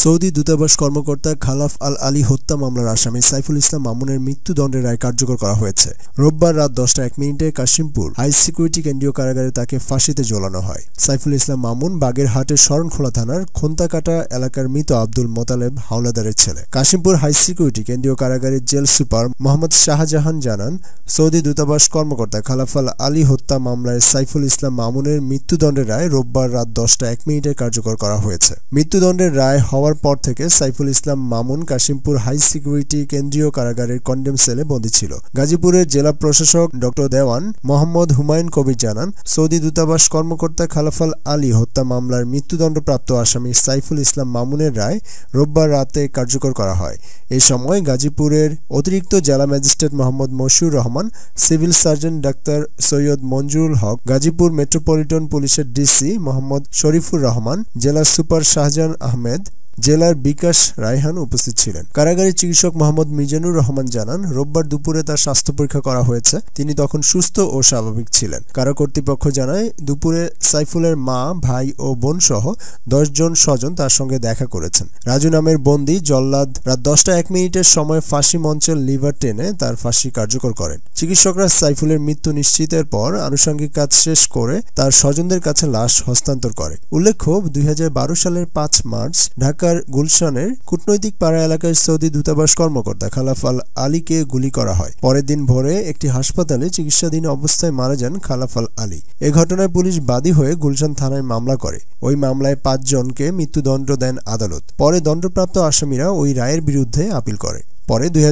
Saudi দূতাবাস কর্মকর্তা খালাফ আল আলী হত্যা মামলার আসামি সাইফুল ইসলাম মামুনের মৃত্যুদণ্ডের রায় কার্যকর করা হয়েছে রোববার রাত দশটা এক মিনিটে কাশিমপুর হাই সিকিউরিটি কেন্দ্রীয় কারাগারে তাকে ফাঁসিতে ঝোলানো হয় সাইফুল ইসলাম মামুন বাগেরহাটের শরণখোলা থানার খোন্তাকাটা এলাকার মৃত আব্দুল মোতালেব হাওলাদারের ছেলে কাশিমপুর হাই সিকিউরিটি কেন্দ্রীয় কারাগারের জেল সুপার মোহাম্মদ শাহজাহান জানান সৌদি দূতাবাস কর্মকর্তা খালাফ আল আলী হত্যা মামলায় সাইফুল ইসলাম মামুনের মৃত্যুদণ্ডের রায় রোববার রাত দশটা এক মিনিটে কার্যকর করা হয়েছে মৃত্যুদণ্ডের রায় হওয়ার পর থেকে সাইফুল ইসলাম মামুন কাশিমপুর হাই সিকিউরিটি কেন্দ্রীয় কারাগারের কন্ডেম সেলে বন্দী ছিল গাজীপুরের জেলা প্রশাসক ডক্টর দেওয়ান মোহাম্মদ হুমায়ুন কবির জানান সৌদি দূতাবাস কর্মকর্তা খালাফাল আলী হত্যা মামলার মৃত্যুদণ্ডপ্রাপ্ত আসামি সাইফুল ইসলাম মামুনের রায় রোববার রাতে কার্যকর করা হয় এ সময় গাজীপুরের অতিরিক্ত জেলা magistrate Mohammad Moshiur Rahman civil surgeon doctor Syed Manjurul Haque Gazipur metropolitan পুলিশের ডিসি মোহাম্মদ শরীফুর রহমান জেলা সুপার শাহজাহান আহমেদ জেলার বিকাশ রায়হান উপস্থিত ছিলেন কারাগারের চিকিৎসক মোহাম্মদ মিজানুর রহমান জানান রোববার দুপুরে তার স্বাস্থ্য পরীক্ষা করা হয়েছে তিনি তখন সুস্থ ও স্বাভাবিক ছিলেন কারা কর্তৃপক্ষ জানায় দুপুরে সাইফুলের মা ভাই ও বোন সহ দশজন স্বজন তার সঙ্গে দেখা করেছেন রাজু নামের বন্দি জল্লাদ রাত দশটা এক মিনিটের সময় ফাঁসি মঞ্চের লিভার টেনে তার ফাঁসি কার্যকর করেন চিকিৎসকরা সাইফুলের মৃত্যু নিশ্চিতের পর আনুষঙ্গিক কাজ শেষ করে তার স্বজনদের কাছে লাশ হস্তান্তর করে উল্লেখ্য দুই সালের পাঁচ মার্চ ঢাকা ঢাকার গুলশানের কূটনৈতিক পাড়া এলাকায় সৌদি দূতাবাস কর্মকর্তা খালাফাল আলীকে গুলি করা হয় পরের দিন ভোরে একটি হাসপাতালে চিকিৎসাধীন অবস্থায় মারা যান খালাফাল আলী এ ঘটনায় পুলিশ বাদী হয়ে গুলশান থানায় মামলা করে ওই মামলায় পাঁচজনকে মৃত্যুদণ্ড দেন আদালত পরে দণ্ডপ্রাপ্ত আসামিরা ওই রায়ের বিরুদ্ধে আপিল করে পরে দুই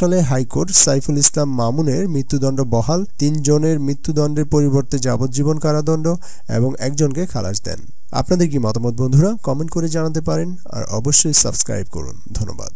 সালে হাইকোর্ট সাইফুল ইসলাম মামুনের মৃত্যুদণ্ড বহাল তিনজনের মৃত্যুদণ্ডের পরিবর্তে যাবজ্জীবন কারাদণ্ড এবং একজনকে খালাস দেন আপনাদের কি মতামত বন্ধুরা কমেন্ট করে জানাতে পারেন আর অবশ্যই সাবস্ক্রাইব করুন ধন্যবাদ